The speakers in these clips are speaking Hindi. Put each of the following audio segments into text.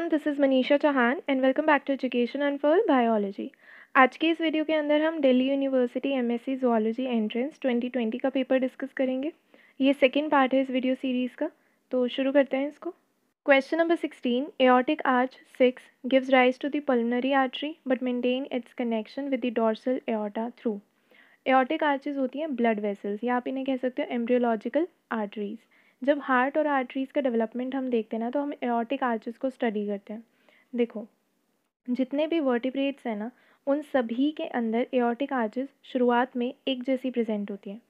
Everyone this is Manisha Chauhan and welcome back to education and for biology आज के इस वीडियो के अंदर हम Delhi university MSc zoology entrance 2020 का पेपर डिस्कस करेंगे ये सेकेंड पार्ट है इस वीडियो सीरीज़ का तो शुरू करते हैं इसको question number sixteen aortic arch six gives rise to the pulmonary artery but maintain its connection with the dorsal aorta through aortic arches होती हैं ब्लड वेसल्स या आप इन्हें कह सकते हो एम्ब्रियोलॉजिकल आर्टरीज़ जब हार्ट और आर्टरीज़ का डेवलपमेंट हम देखते हैं ना तो हम एओटिक आर्चेस को स्टडी करते हैं देखो जितने भी वर्टिब्रेट्स हैं ना उन सभी के अंदर एओटिक आर्चेस शुरुआत में एक जैसी प्रेजेंट होती है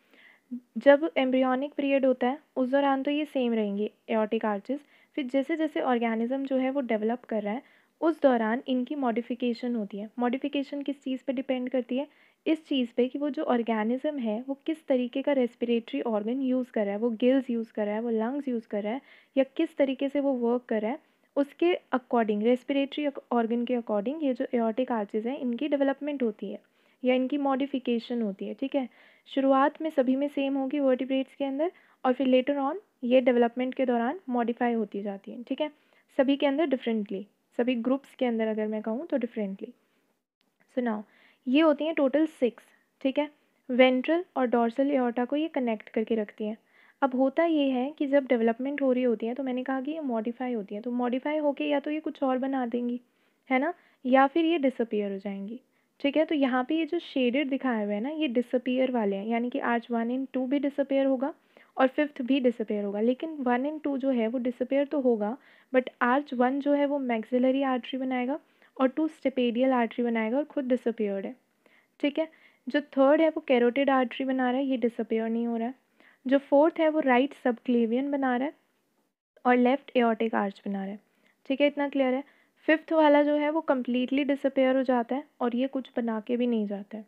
जब एम्ब्रियोनिक पीरियड होता है उस दौरान तो ये सेम रहेंगे एओटिक आर्चेस फिर जैसे जैसे ऑर्गेनिज्म जो है वो डेवलप कर रहा है उस दौरान इनकी मॉडिफिकेशन होती है मॉडिफिकेशन किस चीज़ पर डिपेंड करती है इस चीज़ पे कि वो जो ऑर्गेनिज़म है वो किस तरीके का रेस्पिरेटरी ऑर्गन यूज़ कर रहा है वो गिल्स यूज़ कर रहा है वो लंग्स यूज़ कर रहा है या किस तरीके से वो वर्क कर रहा है उसके अकॉर्डिंग रेस्पिरेटरी ऑर्गन के अकॉर्डिंग ये जो एयोटिक आर्चेज़ हैं इनकी डेवलपमेंट होती है या इनकी मॉडिफिकेशन होती है ठीक है शुरुआत में सभी में सेम होगी वर्टिब्रेट्स के अंदर और फिर लेटर ऑन ये डेवलपमेंट के दौरान मॉडिफाई होती जाती है ठीक है सभी के अंदर डिफरेंटली सभी ग्रुप्स के अंदर अगर मैं कहूँ तो डिफरेंटली सो नाउ ये होती हैं टोटल सिक्स ठीक है वेंट्रल और डॉर्सल एओर्टा को ये कनेक्ट करके रखती हैं अब होता ये है कि जब डेवलपमेंट हो रही होती है तो मैंने कहा कि ये मॉडिफाई होती है तो मॉडिफाई होके या तो ये कुछ और बना देंगी है ना या फिर ये डिसअपियर हो जाएंगी ठीक है तो यहाँ पे ये जो शेडेड दिखाए हुए हैं ना ये डिसअपियर वाले हैं यानी कि आज वन इन टू भी डिसअपियर होगा और फिफ्थ भी डिसअपेयर होगा लेकिन वन इन टू जो है वो डिसअपेयर तो होगा बट आर्च वन जो है वो मैक्सिलरी आर्टरी बनाएगा और टू स्टेपेडियल आर्टरी बनाएगा और खुद डिसअपेयर्ड है ठीक है जो थर्ड है वो कैरोटेड आर्टरी बना रहा है ये डिसअपेयर नहीं हो रहा है जो फोर्थ है वो राइट सब क्लेवियन बना रहा है और लेफ्ट एओटिक आर्च बना रहा है ठीक है इतना क्लियर है फिफ्थ वाला जो है वो कम्प्लीटली डिसअपेयर हो जाता है और ये कुछ बना के भी नहीं जाता है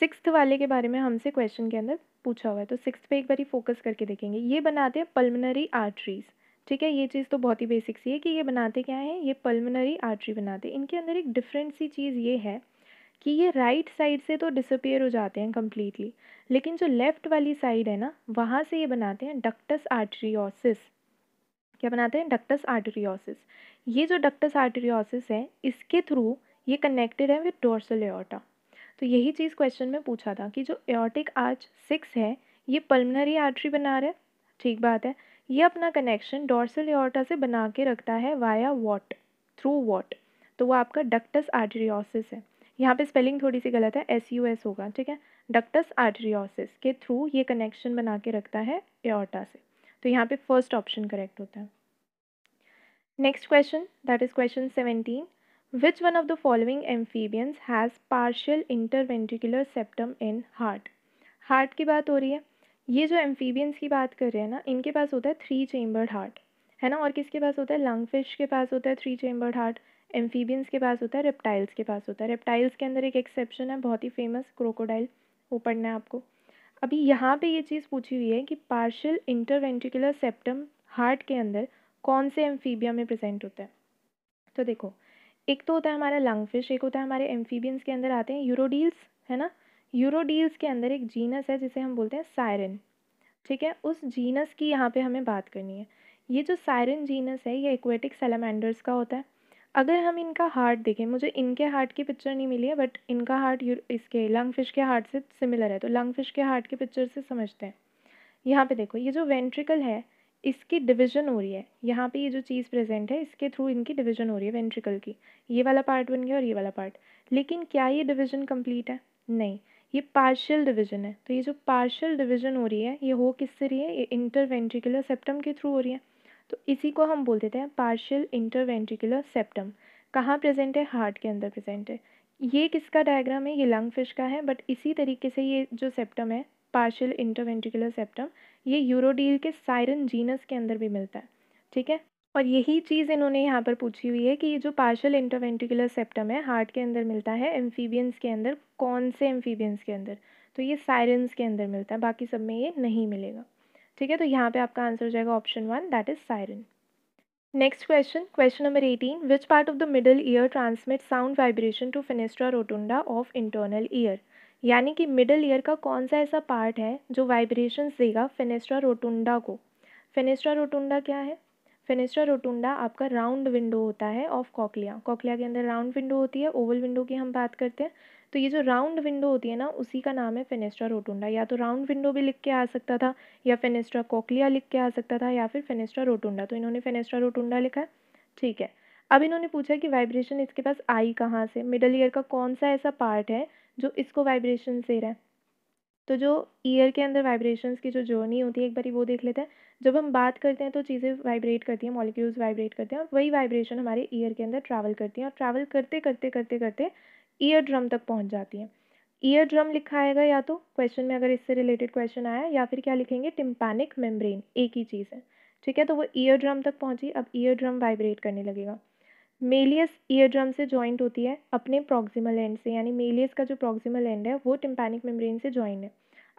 सिक्स्थ वाले के बारे में हमसे क्वेश्चन के अंदर पूछा हुआ है तो सिक्स पे एक बार फोकस करके देखेंगे ये बनाते हैं पल्मनरी आर्टरीज़ ठीक है ये चीज़ तो बहुत ही बेसिक सी है कि ये बनाते क्या है ये पल्मनरी आर्टरी बनाते हैं इनके अंदर एक डिफरेंट सी चीज़ ये है कि ये राइट right साइड से तो डिसअपेयर हो जाते हैं कम्प्लीटली लेकिन जो लेफ़्ट वाली साइड है ना वहाँ से ये बनाते हैं डक्टस आर्ट्रियोसिस क्या बनाते हैं डक्टस आर्टरियोसिस ये जो डक्टस आर्टरियोसिस है इसके थ्रू ये कनेक्टेड है विथ डोर्सल एटा तो यही चीज़ क्वेश्चन में पूछा था कि जो एओटिक आर्च सिक्स है ये पल्मनरी आर्टरी बना रहा है ठीक बात है ये अपना कनेक्शन डोर्सल एओर्टा से बना के रखता है वाया वॉट थ्रू वॉट तो वो आपका डक्टस आर्टरियोसिस है यहाँ पे स्पेलिंग थोड़ी सी गलत है एस यू एस होगा ठीक है डक्टस आर्टरियोसिस के थ्रू ये कनेक्शन बना के रखता है एओर्टा से तो यहाँ पे फर्स्ट ऑप्शन करेक्ट होता है next question that is question seventeen which one of the following amphibians has partial interventricular septum in heart heart की बात हो रही है ये जो एम्फीबियंस की बात कर रहे हैं ना इनके पास होता है थ्री चेम्बर्ड हार्ट है ना और किसके पास होता है लंग फिश के पास होता है थ्री चेम्बर्ड हार्ट एम्फीबियंस के पास होता है रेप्टाइल्स के पास होता है रेप्टाइल्स के अंदर एक एक्सेप्शन है बहुत ही फेमस क्रोकोडाइल वो पढ़ना है आपको अभी यहाँ पे ये चीज़ पूछी हुई है कि पार्शल इंटरवेंटिकुलर सेप्टम हार्ट के अंदर कौन से एम्फीबिया में प्रेजेंट होता है तो देखो एक तो होता है हमारा लंग फिश एक होता है हमारे एम्फीबियंस के अंदर आते हैं यूरोडील्स है ना यूरोडील्स के अंदर एक जीनस है जिसे हम बोलते हैं सायरन ठीक है उस जीनस की यहाँ पे हमें बात करनी है ये जो सायरन जीनस है ये एक्वेटिक सेलामेंडर्स का होता है अगर हम इनका हार्ट देखें मुझे इनके हार्ट की पिक्चर नहीं मिली है बट इनका हार्ट इसके लंग फिश के हार्ट से सिमिलर है तो लंग फिश के हार्ट के पिक्चर से समझते हैं यहाँ पे देखो ये जो वेंट्रिकल है इसकी डिवीजन हो रही है यहाँ पे ये जो चीज़ प्रेजेंट है इसके थ्रू इनकी डिवीजन हो रही है वेंट्रिकल की ये वाला पार्ट बन गया और ये वाला पार्ट लेकिन क्या ये डिवीजन कंप्लीट है नहीं ये पार्शियल डिवीज़न है तो ये जो पार्शियल डिवीज़न हो रही है ये हो किससे रही है ये इंटरवेंट्रिकुलर सेप्टम के थ्रू हो रही है तो इसी को हम बोल देते हैं पार्शियल इंटरवेंट्रिकुलर सेप्टम कहाँ प्रेजेंट है हार्ट के अंदर प्रेजेंट है ये किसका डायग्राम है ये लंग फिश का है बट इसी तरीके से ये जो सेप्टम है पार्शियल इंटरवेंट्रिकुलर सेप्टम ये यूरोडील के साइरन जीनस के अंदर भी मिलता है ठीक है और यही चीज़ इन्होंने यहाँ पर पूछी हुई है कि ये जो पार्शल इंटरवेंटिकुलर सेप्टम है हार्ट के अंदर मिलता है एम्फीबियंस के अंदर कौन से एम्फीबियंस के अंदर तो ये साइरेंस के अंदर मिलता है बाकी सब में ये नहीं मिलेगा ठीक है तो यहाँ पे आपका आंसर हो जाएगा option one that is siren next question question number eighteen which part of the middle ear transmit sound vibration to fenestra rotunda of internal ear यानी कि मिडल ईयर का कौन सा ऐसा पार्ट है जो वाइब्रेशन देगा फिनेस्ट्रा रोटुंडा को फिनेस्ट्रा रोटुंडा क्या है फेनेस्ट्रा रोटुंडा आपका राउंड विंडो होता है ऑफ कॉकलिया कॉकलिया के अंदर राउंड विंडो होती है ओवल विंडो की हम बात करते हैं तो ये जो राउंड विंडो होती है ना उसी का नाम है फेनेस्ट्रा रोटुंडा या तो राउंड विंडो भी लिख के आ सकता था या फेनेस्ट्रा कॉकलिया लिख के आ सकता था या फिर फेनेस्ट्रा रोटुंडा तो इन्होंने फेनेस्ट्रा रोटुंडा लिखा है ठीक है अब इन्होंने पूछा कि वाइब्रेशन इसके पास आई कहाँ से मिडल ईयर का कौन सा ऐसा पार्ट है जो इसको वाइब्रेशन दे रहा है तो जो ईयर के अंदर वाइब्रेशंस की जो जर्नी होती है एक बार वो देख लेते हैं जब हम बात करते हैं तो चीज़ें वाइब्रेट करती हैं मॉलिक्यूल्स वाइब्रेट करते हैं और वही वाइब्रेशन हमारे ईयर के अंदर ट्रैवल करती हैं और ट्रैवल करते करते करते करते ईयर ड्रम तक पहुँच जाती हैं ईयर ड्रम लिखा आएगा या तो क्वेश्चन में अगर इससे रिलेटेड क्वेश्चन आया या फिर क्या लिखेंगे टिम्पैनिक मेम्ब्रेन एक ही चीज़ है ठीक है तो वो ईयर ड्रम तक पहुँची अब ईयर ड्रम वाइब्रेट करने लगेगा मेलियस ईयर ड्रम से जॉइंट होती है अपने प्रॉक्सिमल एंड से यानी मेलियस का जो प्रॉक्सिमल एंड है वो टिम्पैनिक मेम्ब्रेन से जॉइंट है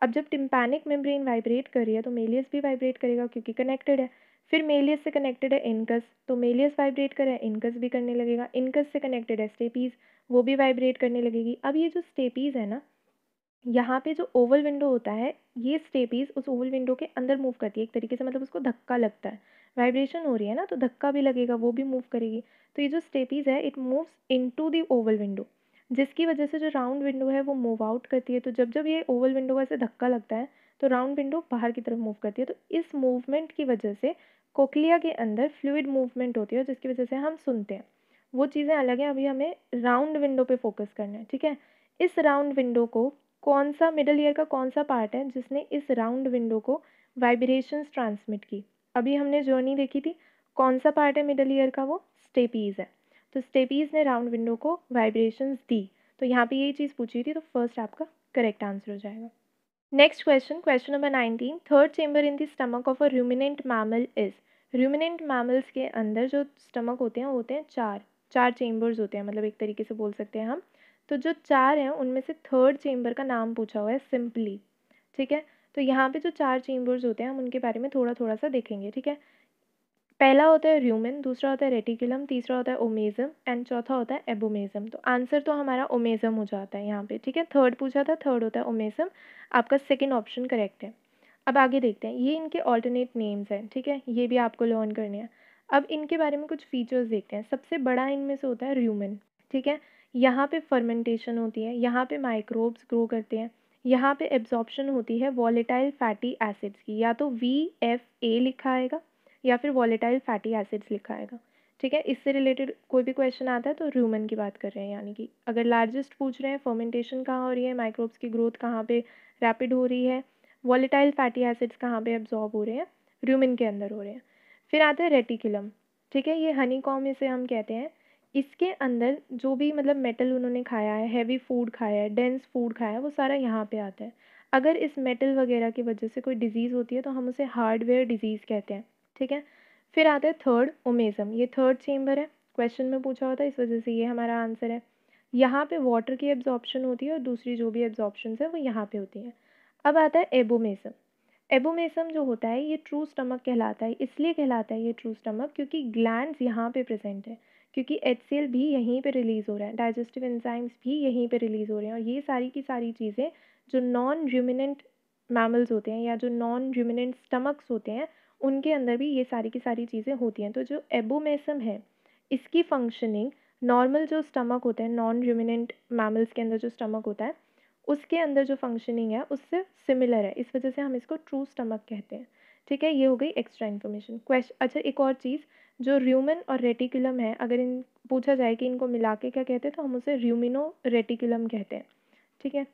अब जब टिम्पैनिक मेम्ब्रेन वाइब्रेट कर रही है तो मेलियस भी वाइब्रेट करेगा क्योंकि कनेक्टेड है फिर मेलियस से कनेक्टेड है इनकस तो मेलियस वाइब्रेट कर रहा है इनकस भी करने लगेगा इनकस से कनेक्टेड है स्टेपीज़ वो भी वाइब्रेट करने लगेगी अब ये जो स्टेपीज़ है ना यहाँ पे जो ओवल विंडो होता है ये स्टेपीज़ उस ओवल विंडो के अंदर मूव करती है एक तरीके से मतलब उसको धक्का लगता है वाइब्रेशन हो रही है ना तो धक्का भी लगेगा वो भी मूव करेगी तो ये जो स्टेपीज़ है it moves into the oval window जिसकी वजह से जो राउंड विंडो है वो मूव आउट करती है तो जब जब ये ओवल विंडो का ऐसे धक्का लगता है तो राउंड विंडो बाहर की तरफ मूव करती है तो इस मूवमेंट की वजह से कोकलिया के अंदर फ्लूड मूवमेंट होती है जिसकी वजह से हम सुनते हैं वो चीज़ें अलग हैं अभी हमें राउंड विंडो पे फोकस करना है ठीक है इस राउंड विंडो को कौन सा मिडल ईयर का कौन सा पार्ट है जिसने इस राउंड विंडो को वाइब्रेशंस ट्रांसमिट की अभी हमने जर्नी देखी थी कौन सा पार्ट है मिडल ईयर का वो स्टेपीज़ है तो स्टेपीज़ ने राउंड विंडो को वाइब्रेशंस दी तो यहाँ पे यही चीज़ पूछी थी तो फर्स्ट आपका करेक्ट आंसर हो जाएगा next question question number nineteen third chamber in the stomach of a ruminant mammal is ruminant mammals के अंदर जो स्टमक होते हैं वो होते हैं चार चार चेंबर्स होते हैं मतलब एक तरीके से बोल सकते हैं हम तो जो चार हैं उनमें से थर्ड चेंबर का नाम पूछा हुआ है सिंपली ठीक है तो यहाँ पे जो चार चेंबर्स होते हैं हम उनके बारे में थोड़ा थोड़ा सा देखेंगे ठीक है पहला होता है र्यूमन दूसरा होता है रेटिकुलम तीसरा होता है ओमेज़म एंड चौथा होता है एबोमेज़म तो आंसर तो हमारा ओमेज़म हो जाता है यहाँ पे ठीक है थर्ड पूछा था थर्ड होता है ओमेज़म आपका सेकेंड ऑप्शन करेक्ट है अब आगे देखते हैं ये इनके ऑल्टरनेट नेम्स हैं ठीक है ये भी आपको लर्न करने हैं अब इनके बारे में कुछ फीचर्स देखते हैं सबसे बड़ा इनमें से होता है र्यूमन ठीक है यहाँ पे फर्मेंटेशन होती है यहाँ पे माइक्रोब्स ग्रो करते हैं यहाँ पे एब्जॉर्प्शन होती है वॉलेटाइल फैटी एसिड्स की या तो वी एफ ए लिखा आएगा या फिर वॉलेटाइल फैटी एसिड्स लिखा आएगा ठीक है इससे रिलेटेड कोई भी क्वेश्चन आता है तो र्यूमन की बात कर रहे हैं यानी कि अगर लार्जेस्ट पूछ रहे हैं फर्मेंटेशन कहाँ हो रही है माइक्रोब्स की ग्रोथ कहाँ पे रैपिड हो रही है वॉलेटाइल फैटी एसिड्स कहाँ पे एब्जॉर्ब हो रहे हैं र्यूमन के अंदर हो रहे हैं फिर आता है रेटिकुलम ठीक है ये हनी कॉम इसे हम कहते हैं इसके अंदर जो भी मतलब मेटल उन्होंने खाया है हैवी फूड खाया है डेंस फूड खाया है वो सारा यहाँ पे आता है अगर इस मेटल वगैरह की वजह से कोई डिज़ीज़ होती है तो हम उसे हार्डवेयर डिज़ीज़ कहते हैं ठीक है फिर आता है थर्ड ओमेज़म ये थर्ड चेम्बर है क्वेश्चन में पूछा होता है इस वजह से ये हमारा आंसर है यहाँ पे वाटर की एब्जॉर्प्शन होती है और दूसरी जो भी एब्जॉर्प्शन है वो यहाँ पे होती है अब आता है एबोमेसम एबोमेसम जो होता है ये ट्रू स्टमक कहलाता है इसलिए कहलाता है ये ट्रू स्टमक क्योंकि ग्लैंड यहाँ पे प्रेजेंट है क्योंकि एच भी यहीं पे रिलीज़ हो रहा है डाइजेस्टिव एंजाइम्स भी यहीं पर रिलीज़ हो रहे हैं और ये सारी की सारी चीज़ें जो नॉन र्यूमिनेंट मैमल्स होते हैं या जो नॉन र्यूमिनेंट स्टमक्स होते हैं उनके अंदर भी ये सारी की सारी चीज़ें होती हैं तो जो एबोमेसम है इसकी फंक्शनिंग नॉर्मल जो स्टमक होता है नॉन रूमिनेंट मैमल्स के अंदर जो स्टमक होता है उसके अंदर जो फंक्शनिंग है उससे सिमिलर है इस वजह से हम इसको ट्रू स्टमक कहते हैं ठीक है ये हो गई एक्स्ट्रा इन्फॉर्मेशन क्वेश्चन अच्छा एक और चीज़ जो र्यूमन और रेटिकुलम है अगर इन पूछा जाए कि इनको मिला के क्या कहते हैं तो हम उसे र्यूमिनो रेटिकुलम कहते हैं ठीक है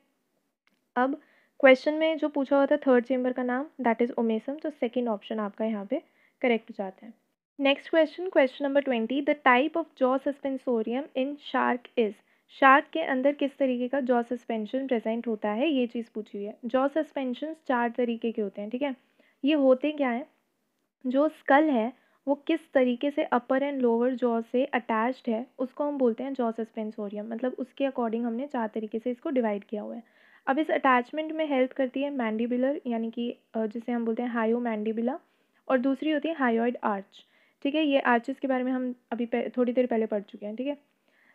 अब क्वेश्चन में जो पूछा हुआ था थर्ड चेम्बर का नाम दैट इज़ ओमेसम तो सेकेंड ऑप्शन आपका यहाँ पे करेक्ट हो जाता है next question question number twenty the type of jaw suspensorium in shark is shark के अंदर किस तरीके का जॉ सस्पेंशन प्रेजेंट होता है ये चीज़ पूछी हुई है जॉ सस्पेंशन चार तरीके के होते हैं ठीक है ये होते क्या हैं जो स्कल है वो किस तरीके से अपर एंड लोअर जॉ से अटैच्ड है उसको हम बोलते हैं जॉ सस्पेंसोरियम मतलब उसके अकॉर्डिंग हमने चार तरीके से इसको डिवाइड किया हुआ है अब इस अटैचमेंट में हेल्प करती है मैंडिबुलर यानी कि जिसे हम बोलते हैं हायो मैंडिबुला और दूसरी होती है हायोइड आर्च ठीक है ये आर्चेस के बारे में हम अभी थोड़ी देर पहले पढ़ चुके हैं ठीक है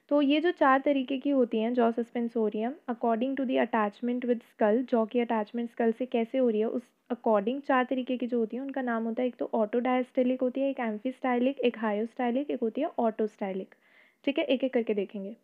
तो ये जो चार तरीके की होती हैं jaw suspensorium according to the attachment with skull jaw की अटैचमेंट स्कल से कैसे हो रही है उस अकॉर्डिंग चार तरीके की जो होती है उनका नाम होता है एक तो ऑटो डायस्टेलिक होती है एक एम्फीस्टाइलिक एक हायोस्टाइलिक एक होती है ऑटोस्टाइलिक ठीक है एक एक करके देखेंगे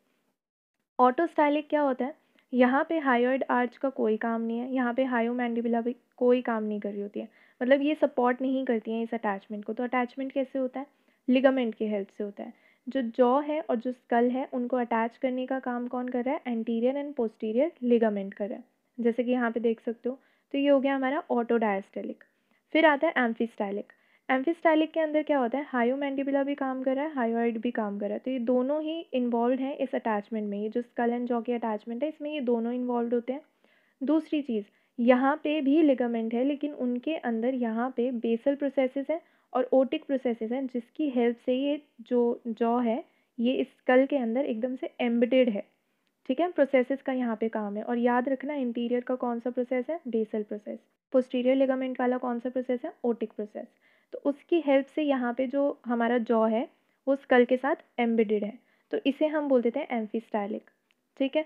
ऑटोस्टाइलिक क्या होता है यहाँ पे हायर्ड आर्च का कोई काम नहीं है यहाँ पे हायो मैंडिबुला भी कोई काम नहीं कर रही होती है मतलब ये सपोर्ट नहीं करती हैं इस अटैचमेंट को तो अटैचमेंट कैसे होता है लिगामेंट की हेल्प से होता है जो जॉ है और जो स्कल है उनको अटैच करने का काम कौन कर रहा है एंटीरियर एंड पोस्टीरियर लिगामेंट कर रहा है जैसे कि यहाँ पे देख सकते हो तो ये हो गया हमारा ऑटो डायस्टेलिक फिर आता है एम्फीस्टाइलिक एम्फिस्टाइलिक के अंदर क्या होता है हायो मैंडिबुला भी काम कर रहा है हायोइड भी काम कर रहा है तो ये दोनों ही इन्वॉल्व हैं इस अटैचमेंट में ये जो स्कल एंड जॉ की अटैचमेंट है इसमें ये दोनों इन्वॉल्व होते हैं दूसरी चीज़ यहाँ पे भी लिगामेंट है लेकिन उनके अंदर यहाँ पे बेसल प्रोसेसेस हैं और ओटिक प्रोसेसेस हैं जिसकी हेल्प से ये जो जॉ है ये स्कल के अंदर एकदम से एम्बेडेड है ठीक है प्रोसेसेस का यहाँ पे काम है और याद रखना इंटीरियर का कौन सा प्रोसेस है बेसल प्रोसेस पोस्टीरियर लिगामेंट वाला कौन सा प्रोसेस है ओटिक प्रोसेस तो उसकी हेल्प से यहाँ पे जो हमारा जॉ है वो स्कल के साथ एम्बेडेड है तो इसे हम बोल देते हैं एम्फी स्टाइलिक ठीक है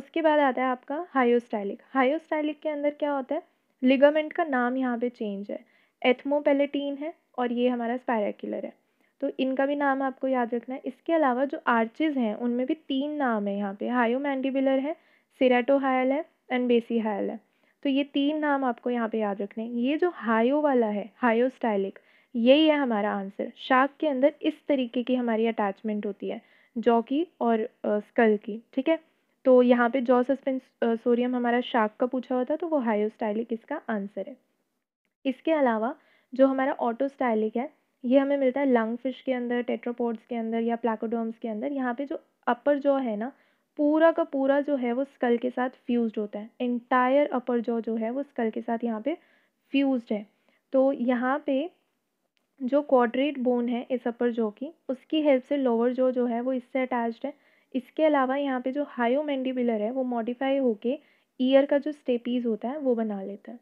उसके बाद आता है आपका हायोस्टाइलिक हायोस्टाइलिक के अंदर क्या होता है लिगामेंट का नाम यहाँ पे चेंज है एथमोपेलेटीन है और ये हमारा स्पायराक्यूलर है तो इनका भी नाम आपको याद रखना है इसके अलावा जो आर्चेज हैं उनमें भी तीन नाम है यहाँ पे हायो मैंडिबुलर है सिराटोहायल है एंड बेसी हायल है तो ये तीन नाम आपको यहाँ पे याद रखने हैं ये जो हायो वाला है हायो स्टाइलिक यही है हमारा आंसर शार्क के अंदर इस तरीके की हमारी अटैचमेंट होती है जॉ की और स्कल की ठीक है तो यहाँ पे जॉ सस्पेंस सोरियम हमारा शार्क का पूछा हुआ था तो वो हायो स्टाइलिक इसका आंसर है इसके अलावा जो हमारा ऑटो स्टाइलिक है ये हमें मिलता है लंग फिश के अंदर टेट्रोपोड्स के अंदर या प्लाकोडोम्स के अंदर यहाँ पे जो अपर जॉ है ना पूरा का पूरा जो है वो स्कल के साथ फ्यूज होता है एंटायर अपर जॉ जो है वो स्कल के साथ यहाँ पे फ्यूज है तो यहाँ पे जो क्वाड्रेट बोन है इस अपर जॉ की उसकी हेल्प से लोअर जॉ जो है वो इससे अटैच्ड है इसके अलावा यहाँ पे जो हायो मैंडिबुलर है वो मॉडिफाई होके ईयर का जो स्टेपीज होता है वो बना लेता है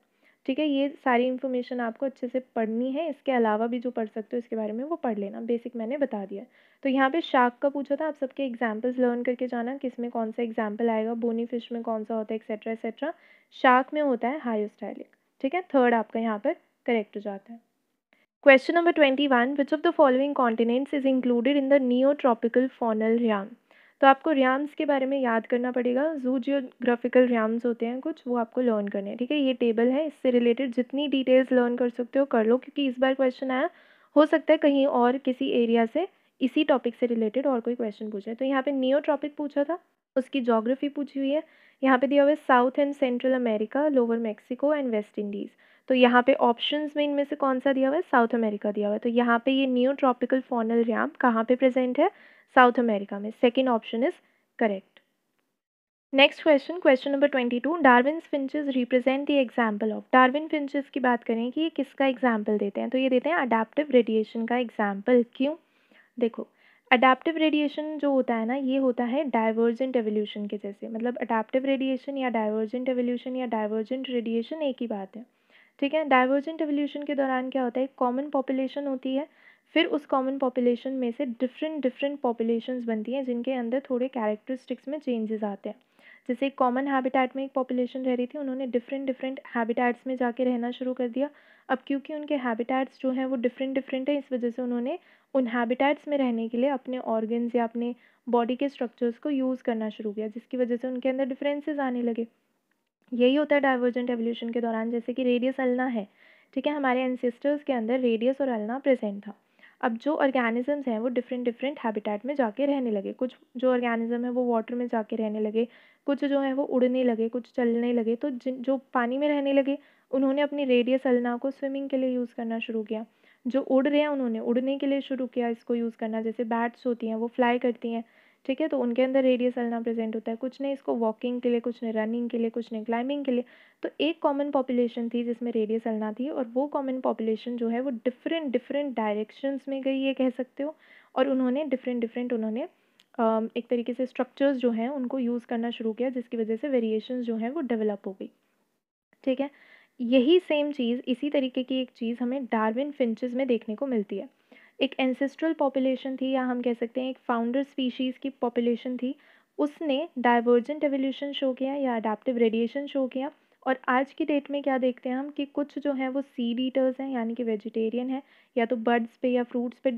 ठीक है ये सारी इन्फॉर्मेशन आपको अच्छे से पढ़नी है इसके अलावा भी जो पढ़ सकते हो इसके बारे में वो पढ़ लेना बेसिक मैंने बता दिया तो यहाँ पे शार्क का पूछा था आप सबके एग्जाम्पल्स लर्न करके जाना किस में कौन सा एग्जाम्पल आएगा बोनी फिश में कौन सा होता है एक्सेट्रा एक्सेट्रा शार्क में होता है स्टाइलिक ठीक है थर्ड आपका यहाँ पर करेक्ट हो जाता है question number twenty one which of the following continents is included in the tropical faunal realm तो आपको रियाम्स के बारे में याद करना पड़ेगा जू जियोग्राफिकल रियाम्स होते हैं कुछ वो आपको लर्न करने हैं ठीक है ये टेबल है इससे रिलेटेड जितनी डिटेल्स लर्न कर सकते हो कर लो क्योंकि इस बार क्वेश्चन आया हो सकता है कहीं और किसी एरिया से इसी टॉपिक से रिलेटेड और कोई क्वेश्चन पूछे तो यहाँ पे टॉपिक पूछा था उसकी जोग्राफी पूछी हुई है यहाँ पे दिया हुआ है South and Central America lower Mexico and West Indies तो यहाँ पे ऑप्शंस में इनमें से कौन सा दिया हुआ है साउथ अमेरिका दिया हुआ है तो यहाँ पे ये न्यू ट्रॉपिकल फॉनल रैम कहाँ पे प्रेजेंट है साउथ अमेरिका में second option is correct next question question number twenty two Darwin finches represent the example of Darwin finches की बात करें कि ये किसका एग्जाम्पल देते हैं तो ये देते हैं अडाप्टिव रेडिएशन का एग्जाम्पल क्यों देखो अडाप्टिव रेडिएशन जो होता है ना ये होता है डाइवर्जेंट एवोल्यूशन के जैसे मतलब अडाप्टिव रेडिएशन या डाइवर्जेंट एवोल्यूशन या डाइवर्जेंट रेडिएशन एक ही बात है ठीक है डाइवर्जेंट एवोल्यूशन के दौरान क्या होता है एक कॉमन पॉपुलेशन होती है फिर उस कॉमन पॉपुलेशन में से डिफरेंट डिफरेंट पॉपुलेशंस बनती हैं जिनके अंदर थोड़े कैरेक्टरिस्टिक्स में चेंजेस आते हैं जैसे एक कॉमन हैबिटेट में एक पॉपुलेशन रह रही थी उन्होंने डिफरेंट डिफरेंट हैबिटेट्स में जाके रहना शुरू कर दिया अब क्योंकि उनके हैबिटेट्स जो हैं वो डिफरेंट डिफरेंट है इस वजह से उन्होंने उन हैबिटेट्स में रहने के लिए अपने ऑर्गन्स या अपने बॉडी के स्ट्रक्चर्स को यूज़ करना शुरू किया जिसकी वजह से उनके अंदर डिफरेंसेज आने लगे यही होता है डाइवर्जेंट एवोल्यूशन के दौरान जैसे कि रेडियस अलना है ठीक है हमारे एनसेस्टर्स के अंदर रेडियस और अलना प्रेजेंट था अब जो ऑर्गेनिज़म्स हैं वो डिफरेंट डिफरेंट हैबिटेट में जाके रहने लगे कुछ जो ऑर्गेनिज़म है वो वाटर में जाके रहने लगे कुछ जो है वो उड़ने लगे कुछ चलने लगे तो जिन जो पानी में रहने लगे उन्होंने अपनी रेडियस अलना को स्विमिंग के लिए यूज़ करना शुरू किया जो उड़ रहे हैं उन्होंने उड़ने के लिए शुरू किया इसको यूज़ करना जैसे बैट्स होती हैं वो फ्लाई करती हैं ठीक है तो उनके अंदर रेडियस अलना प्रेजेंट होता है कुछ ने इसको वॉकिंग के लिए कुछ ने रनिंग के लिए कुछ ने क्लाइंबिंग के लिए तो एक कॉमन पॉपुलेशन थी जिसमें रेडियस अलना थी और वो कॉमन पॉपुलेशन जो है वो डिफरेंट डिफरेंट डायरेक्शंस में गई ये कह सकते हो और उन्होंने डिफरेंट डिफरेंट उन्होंने एक तरीके से स्ट्रक्चर्स जो हैं उनको यूज़ करना शुरू किया जिसकी वजह से वेरिएशन जो हैं वो डेवलप हो गई ठीक है यही सेम चीज़ इसी तरीके की एक चीज़ हमें डार्विन फिंचेस में देखने को मिलती है एक एंसेस्ट्रल पॉपुलेशन थी या हम कह सकते हैं एक फाउंडर स्पीशीज़ की पॉपुलेशन थी उसने डाइवर्जेंट एवोल्यूशन शो किया या अडाप्टिव रेडिएशन शो किया और आज की डेट में क्या देखते हैं हम कि कुछ जो हैं वो सीड ईटर्स हैं यानी कि वेजिटेरियन हैं या तो बर्ड्स पे या फ्रूट्स पे